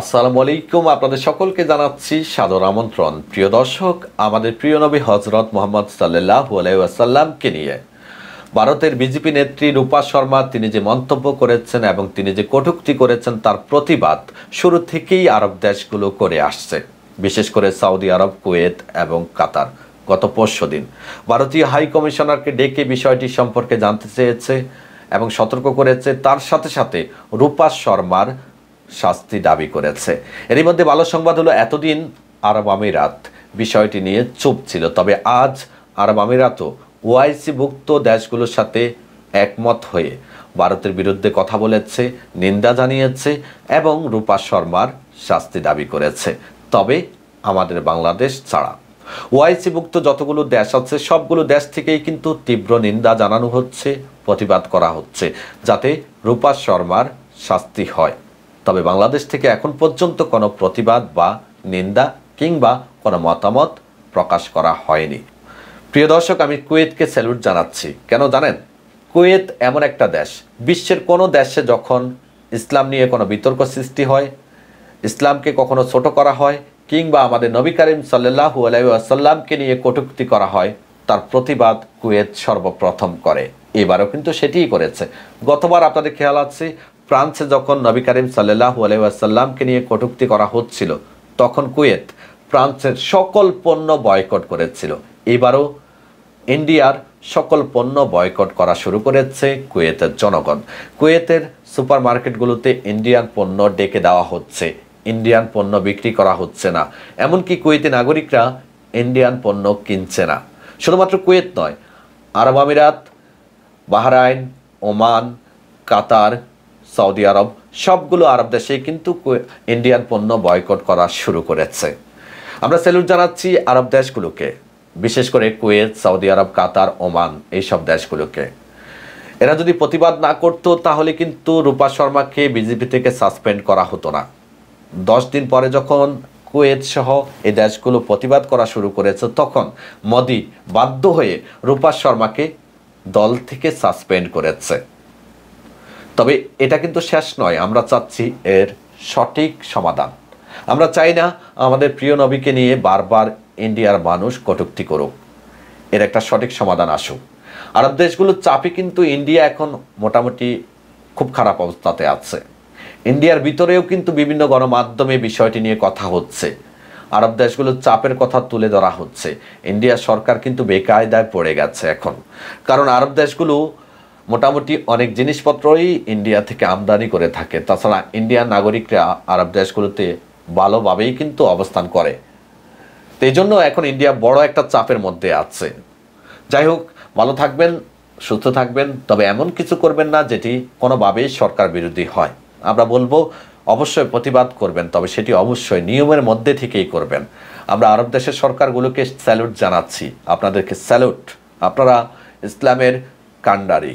আসসালামু আলাইকুম আপনাদের সকলকে জানাচ্ছি সাদর আমন্ত্রণ প্রিয় দর্শক আমাদের প্রিয় নবী হজরত মোহাম্মদ সাল্লু আলাইসাল্লামকে নিয়ে ভারতের বিজেপি নেত্রী রূপা শর্মা তিনি যে মন্তব্য করেছেন এবং তিনি যে কটুক্তি করেছেন তার প্রতিবাদ শুরু থেকেই আরব দেশগুলো করে আসছে বিশেষ করে সৌদি আরব কুয়েত এবং কাতার গত পরশু দিন ভারতীয় হাই কমিশনারকে ডেকে বিষয়টি সম্পর্কে জানতে চেয়েছে এবং সতর্ক করেছে তার সাথে সাথে রূপা শর্মার শাস্তি দাবি করেছে এরই মধ্যে ভালো সংবাদ হলো এতদিন আরব আমিরাত বিষয়টি নিয়ে চুপ ছিল তবে আজ আরব আমিরাতও ওআইসিভুক্ত দেশগুলোর সাথে একমত হয়ে ভারতের বিরুদ্ধে কথা বলেছে নিন্দা জানিয়েছে এবং রূপা শর্মার শাস্তি দাবি করেছে তবে আমাদের বাংলাদেশ ছাড়া ওআইসিভুক্ত যতগুলো দেশ আছে সবগুলো দেশ থেকেই কিন্তু তীব্র নিন্দা জানানো হচ্ছে প্রতিবাদ করা হচ্ছে যাতে রূপা শর্মার শাস্তি হয় তবে বাংলাদেশ থেকে এখন পর্যন্ত কোনো প্রতিবাদ বা নিন্দা কিংবা কোনো মতামত প্রকাশ করা হয়নি প্রিয় দর্শক আমি কুয়েতকে স্যালুট জানাচ্ছি কেন জানেন কুয়েত এমন একটা দেশ বিশ্বের কোনো দেশে যখন ইসলাম নিয়ে কোনো বিতর্ক সৃষ্টি হয় ইসলামকে কখনো ছোট করা হয় কিংবা আমাদের নবী করিম সাল্লু আলাইসাল্লামকে নিয়ে কটুক্তি করা হয় তার প্রতিবাদ কুয়েত সর্বপ্রথম করে এবারও কিন্তু সেটিই করেছে গতবার আপনাদের খেয়াল আছে ফ্রান্সে যখন নবী করিম সাল্লাহু আলাইসাল্লামকে নিয়ে কটুক্তি করা হচ্ছিল তখন কুয়েত ফ্রান্সের সকল পণ্য বয়কট করেছিল এবারও ইন্ডিয়ার সকল পণ্য বয়কট করা শুরু করেছে কুয়েতের জনগণ কুয়েতের সুপার মার্কেটগুলোতে ইন্ডিয়ান পণ্য ডেকে দেওয়া হচ্ছে ইন্ডিয়ান পণ্য বিক্রি করা হচ্ছে না এমনকি কুয়েতি নাগরিকরা ইন্ডিয়ান পণ্য কিনছে না শুধুমাত্র কুয়েত নয় আরব আমিরাত বাহরাইন ওমান কাতার সৌদি আরব সবগুলো আরব দেশেই কিন্তু ইন্ডিয়ান পণ্য বয়কট করা শুরু করেছে আমরা সেলুট জানাচ্ছি আরব দেশগুলোকে বিশেষ করে কুয়েত সৌদি আরব কাতার ওমান এইসব দেশগুলোকে এরা যদি প্রতিবাদ না করত তাহলে কিন্তু রূপা শর্মাকে বিজেপি থেকে সাসপেন্ড করা হতো না দশ দিন পরে যখন কুয়েত সহ এই দেশগুলো প্রতিবাদ করা শুরু করেছে তখন মোদি বাধ্য হয়ে রূপা শর্মাকে দল থেকে সাসপেন্ড করেছে তবে এটা কিন্তু শেষ নয় আমরা চাচ্ছি এর সঠিক সমাধান আমরা চাই না আমাদের প্রিয় নবীকে নিয়ে বারবার ইন্ডিয়ার মানুষ কটুক্তি করুক এর একটা সঠিক সমাধান আসুক আরব দেশগুলোর চাপে কিন্তু ইন্ডিয়া এখন মোটামুটি খুব খারাপ অবস্থাতে আছে ইন্ডিয়ার ভিতরেও কিন্তু বিভিন্ন গণমাধ্যমে বিষয়টি নিয়ে কথা হচ্ছে আরব দেশগুলোর চাপের কথা তুলে ধরা হচ্ছে ইন্ডিয়া সরকার কিন্তু বেকায়দায় পড়ে গেছে এখন কারণ আরব দেশগুলো মোটামুটি অনেক জিনিসপত্রই ইন্ডিয়া থেকে আমদানি করে থাকে তাছাড়া ইন্ডিয়ার নাগরিকরা আরব দেশগুলোতে ভালোভাবেই কিন্তু অবস্থান করে তো এই জন্য এখন ইন্ডিয়া বড় একটা চাপের মধ্যে আছে যাই হোক ভালো থাকবেন সুস্থ থাকবেন তবে এমন কিছু করবেন না যেটি কোনোভাবেই সরকার বিরোধী হয় আমরা বলবো অবশ্যই প্রতিবাদ করবেন তবে সেটি অবশ্যই নিয়মের মধ্যে থেকেই করবেন আমরা আরব দেশের সরকারগুলোকে স্যালুট জানাচ্ছি আপনাদেরকে স্যালুট আপনারা ইসলামের কাণ্ডারি